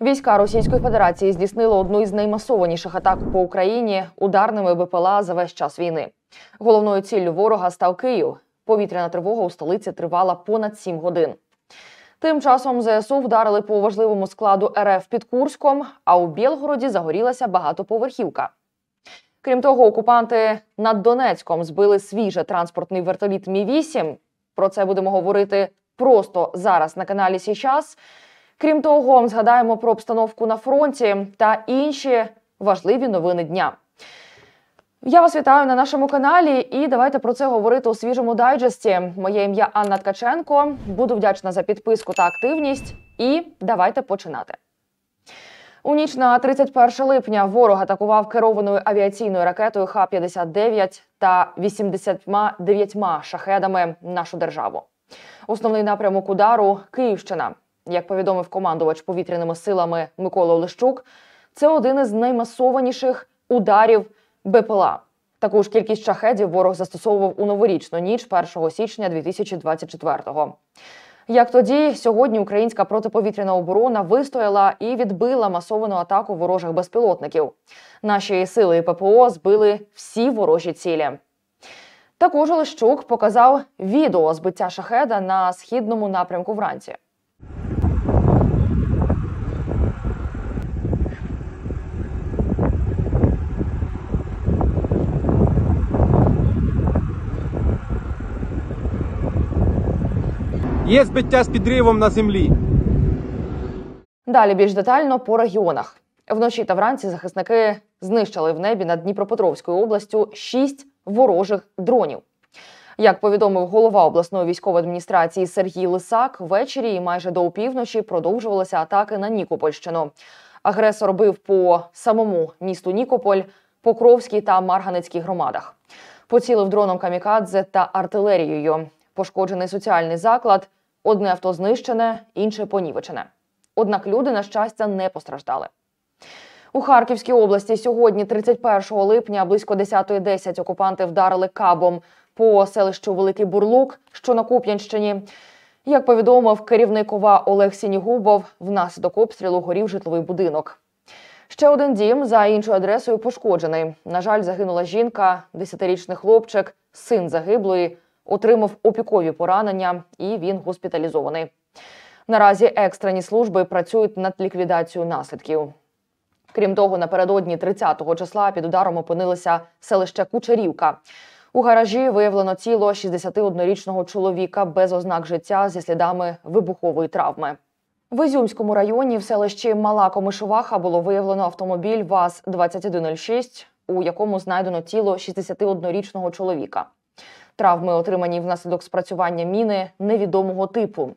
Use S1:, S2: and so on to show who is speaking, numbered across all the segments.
S1: Війська Російської Федерації здійснили одну із наймасованіших атак по Україні ударними БПЛА за весь час війни. Головною ціллю ворога став Київ. Повітряна тривога у столиці тривала понад сім годин. Тим часом ЗСУ вдарили по важливому складу РФ під Курськом, а у Білгороді загорілася багатоповерхівка. Крім того, окупанти над Донецьком збили свіже транспортний вертоліт Мі 8 Про це будемо говорити просто зараз на каналі Січас. Крім того, згадаємо про обстановку на фронті та інші важливі новини дня. Я вас вітаю на нашому каналі, і давайте про це говорити у свіжому дайджесті. Моє ім'я Анна Ткаченко. Буду вдячна за підписку та активність. І давайте починати. У ніч на 31 липня ворог атакував керованою авіаційною ракетою Х-59 та 89 шахедами нашу державу. Основний напрямок удару Київщина. Як повідомив командувач повітряними силами Микола Олещук, це один із наймасованіших ударів БПЛА. Таку ж кількість шахедів ворог застосовував у новорічну ніч 1 січня 2024-го. Як тоді, сьогодні українська протиповітряна оборона вистояла і відбила масовану атаку ворожих безпілотників. Наші сили ППО збили всі ворожі цілі. Також Олещук показав відео збиття шахеда на східному напрямку вранці. Є збиття з підривом на землі. Далі більш детально по регіонах. Вночі та вранці захисники знищили в небі над Дніпропетровською областю шість ворожих дронів. Як повідомив голова обласної військової адміністрації Сергій Лисак, ввечері і майже до опівночі продовжувалися атаки на Нікопольщину. Агресор бив по самому місту Нікополь, Покровській та Марганецькій громадах. Поцілив дроном камікадзе та артилерією. Пошкоджений соціальний заклад, Одне авто знищене, інше понівечене. Однак люди, на щастя, не постраждали. У Харківській області сьогодні, 31 липня, близько 10.10 окупанти вдарили кабом по селищу Великий Бурлук, що на Куп'янщині. Як повідомив керівник ОВА Олег Сінігубов, внаслідок обстрілу горів житловий будинок. Ще один дім за іншою адресою пошкоджений. На жаль, загинула жінка, 10-річний хлопчик, син загиблої, отримав опікові поранення, і він госпіталізований. Наразі екстрені служби працюють над ліквідацією наслідків. Крім того, напередодні 30-го числа під ударом опинилося селище Кучерівка. У гаражі виявлено тіло 61-річного чоловіка без ознак життя зі слідами вибухової травми. В Ізюмському районі в селищі Мала Комишуваха було виявлено автомобіль ВАЗ 2106 у якому знайдено тіло 61-річного чоловіка травми, отримані внаслідок спрацювання міни невідомого типу.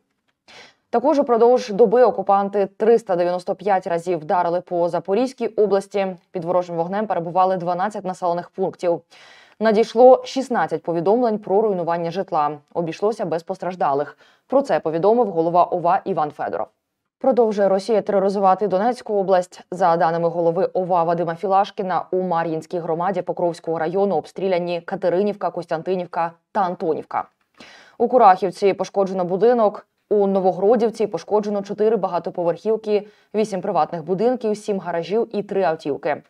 S1: Також упродовж доби окупанти 395 разів вдарили по Запорізькій області. Під ворожим вогнем перебували 12 населених пунктів. Надійшло 16 повідомлень про руйнування житла. Обійшлося без постраждалих. Про це повідомив голова ОВА Іван Федоров. Продовжує Росія тероризувати Донецьку область. За даними голови ОВА Вадима Філашкіна, у Мар'їнській громаді Покровського району обстріляні Катеринівка, Костянтинівка та Антонівка. У Курахівці пошкоджено будинок. У Новогродівці пошкоджено чотири багатоповерхівки, вісім приватних будинків, сім гаражів і три автівки.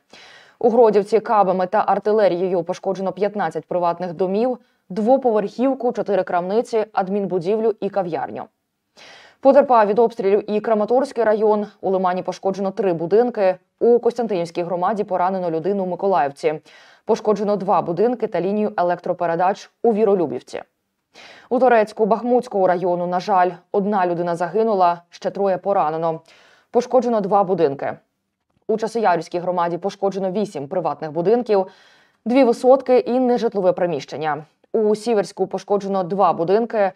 S1: У Гродівці кабами та артилерією пошкоджено 15 приватних домів, двоповерхівку, чотири крамниці, адмінбудівлю і кав'ярню. Потерпав від обстрілів і Краматорський район. У Лимані пошкоджено три будинки. У Костянтинівській громаді поранено людину у Миколаївці. Пошкоджено два будинки та лінію електропередач у Віролюбівці. У Торецьку, Бахмутського району, на жаль, одна людина загинула, ще троє поранено. Пошкоджено два будинки. У Часоярівській громаді пошкоджено вісім приватних будинків, дві висотки і нежитлове приміщення. У Сіверську пошкоджено два будинки.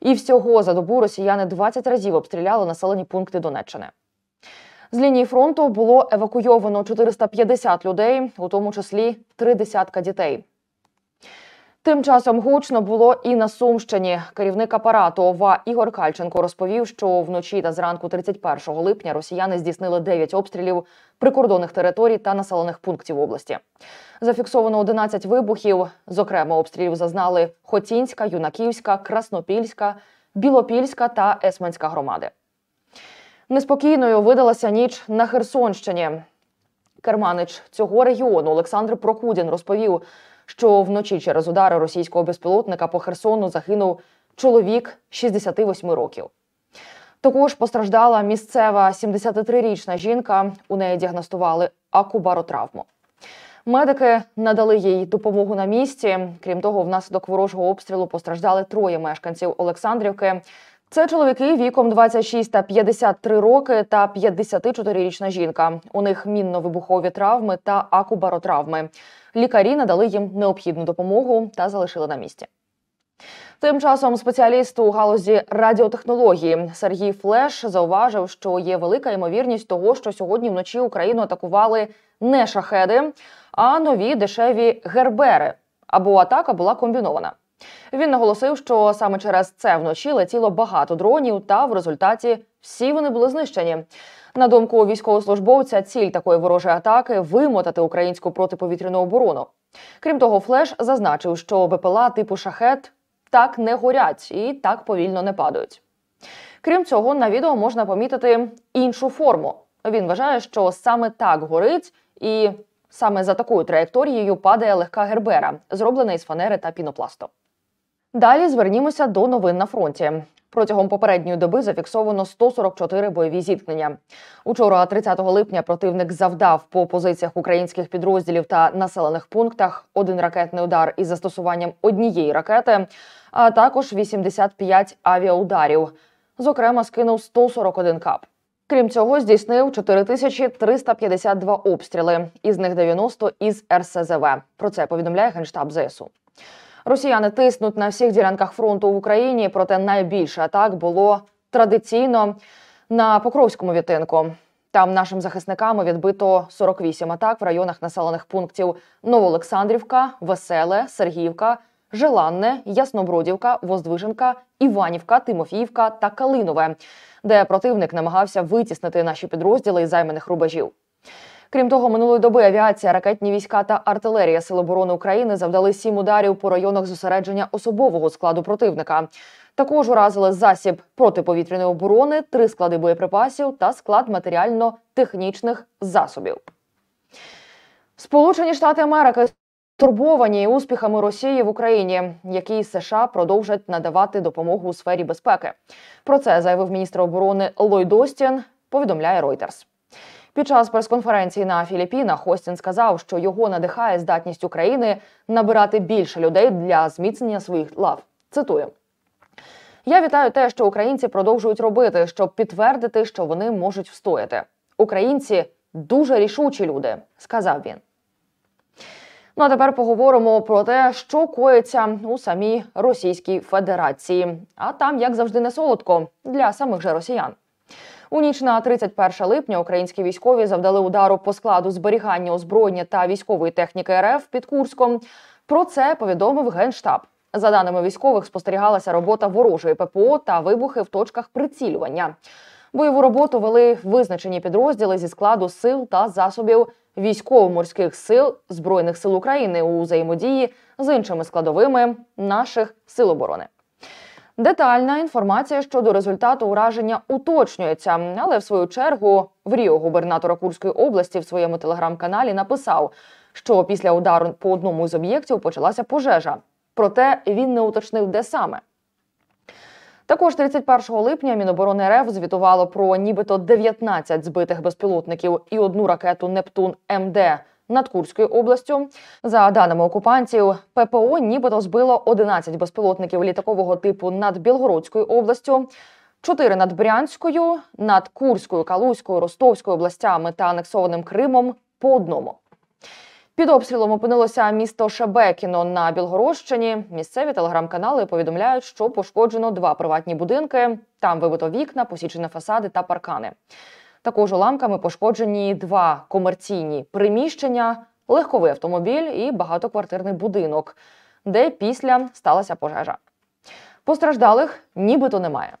S1: І всього за добу росіяни 20 разів обстріляли населені пункти Донеччини. З лінії фронту було евакуйовано 450 людей, у тому числі три десятка дітей. Тим часом гучно було і на Сумщині. Керівник апарату ОВА Ігор Кальченко розповів, що вночі та зранку 31 липня росіяни здійснили 9 обстрілів прикордонних територій та населених пунктів області. Зафіксовано 11 вибухів. Зокрема, обстрілів зазнали Хотінська, Юнаківська, Краснопільська, Білопільська та Есменська громади. Неспокійною видалася ніч на Херсонщині. Керманич цього регіону Олександр Прокудін розповів що вночі через удари російського безпілотника по Херсону загинув чоловік 68 років. Також постраждала місцева 73-річна жінка. У неї діагностували акубаротравму. Медики надали їй допомогу на місці. Крім того, внаслідок ворожого обстрілу постраждали троє мешканців Олександрівки. Це чоловіки віком 26 та 53 роки та 54-річна жінка. У них мінно-вибухові травми та акубаротравми. Лікарі надали їм необхідну допомогу та залишили на місці. Тим часом спеціаліст у галузі радіотехнології Сергій Флеш зауважив, що є велика ймовірність того, що сьогодні вночі Україну атакували не шахеди, а нові дешеві гербери або атака була комбінована. Він наголосив, що саме через це вночі летіло багато дронів, та в результаті всі вони були знищені. На думку військовослужбовця, ціль такої ворожої атаки вимотати українську протиповітряну оборону. Крім того, Флеш зазначив, що БПЛА типу шахет так не горять і так повільно не падають. Крім цього, на відео можна помітити іншу форму. Він вважає, що саме так горить, і саме за такою траєкторією падає легка гербера, зроблена із фанери та пінопласту. Далі звернімося до новин на фронті. Протягом попередньої доби зафіксовано 144 бойові зіткнення. Учора, 30 липня, противник завдав по позиціях українських підрозділів та населених пунктах один ракетний удар із застосуванням однієї ракети, а також 85 авіаударів. Зокрема, скинув 141 кап. Крім цього, здійснив 4352 обстріли, із них 90 – із РСЗВ. Про це повідомляє генштаб ЗСУ. Росіяни тиснуть на всіх ділянках фронту в Україні, проте найбільше атак було традиційно на Покровському вітинку. Там нашим захисникам відбито 48 атак в районах населених пунктів Новоолександрівка, Веселе, Сергіївка, Желанне, Яснобродівка, Воздвиженка, Іванівка, Тимофіївка та Калинове, де противник намагався витіснити наші підрозділи із займаних рубежів. Крім того, минулої доби авіація, ракетні війська та артилерія Сил оборони України завдали сім ударів по районах зосередження особового складу противника. Також уразили засіб протиповітряної оборони, три склади боєприпасів та склад матеріально-технічних засобів. Сполучені Штати Америки турбовані успіхами Росії в Україні, якій США продовжать надавати допомогу у сфері безпеки. Про це заявив міністр оборони Ллойд Остін, Повідомляє Reuters. Під час прес-конференції на Філіппінах Остін сказав, що його надихає здатність України набирати більше людей для зміцнення своїх лав. Цитую. Я вітаю те, що українці продовжують робити, щоб підтвердити, що вони можуть встояти. Українці дуже рішучі люди, сказав він. Ну а тепер поговоримо про те, що коїться у самій Російській Федерації. А там, як завжди, не солодко для самих же росіян. У ніч на 31 липня українські військові завдали удару по складу зберігання озброєння та військової техніки РФ під Курськом. Про це повідомив генштаб. За даними військових, спостерігалася робота ворожої ППО та вибухи в точках прицілювання. Бойову роботу вели визначені підрозділи зі складу сил та засобів військово-морських сил збройних сил України у взаємодії з іншими складовими наших сил оборони. Детальна інформація щодо результату ураження уточнюється, але в свою чергу в Ріо губернатора Курської області в своєму телеграм-каналі написав, що після удару по одному з об'єктів почалася пожежа. Проте він не уточнив, де саме. Також 31 липня Міноборони РФ звітувало про нібито 19 збитих безпілотників і одну ракету Нептун МД над Курською областю. За даними окупантів, ППО нібито збило 11 безпілотників літакового типу над Білгородською областю. Чотири над Брянською, над Курською, Калузькою, Ростовською областями та анексованим Кримом по одному. Під обстрілом опинилося місто Шебекіно на Білгородщині. Місцеві телеграм-канали повідомляють, що пошкоджено два приватні будинки. Там вибито вікна, посічені фасади та паркани. Також уламками пошкоджені два комерційні приміщення, легковий автомобіль і багатоквартирний будинок, де після сталася пожежа. Постраждалих нібито немає.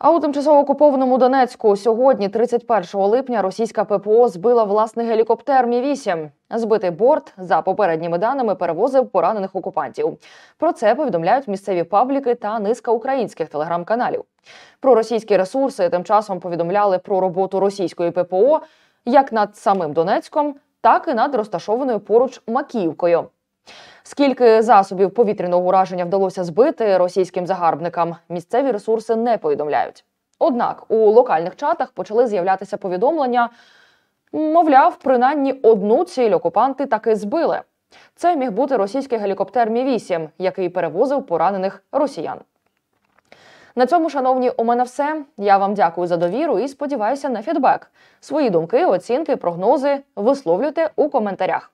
S1: А у тимчасово окупованому Донецьку сьогодні, 31 липня, російська ППО збила власний гелікоптер Мі 8 Збитий борт за попередніми даними перевозив поранених окупантів. Про це повідомляють місцеві пабліки та низка українських телеграм-каналів. Про російські ресурси тим часом повідомляли про роботу російської ППО як над самим Донецьком, так і над розташованою поруч Макіївкою. Скільки засобів повітряного ураження вдалося збити російським загарбникам? Місцеві ресурси не повідомляють. Однак у локальних чатах почали з'являтися повідомлення. Мовляв, принаймні одну ціль окупанти таки збили. Це міг бути російський гелікоптер Мі-8, який перевозив поранених росіян. На цьому, шановні, у мене все. Я вам дякую за довіру і сподіваюся на фідбек. Свої думки, оцінки, прогнози висловлюйте у коментарях.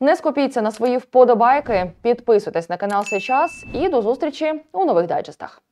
S1: Не скупіться на свої вподобайки, підписуйтесь на канал сейчас і до зустрічі у нових дайджестах.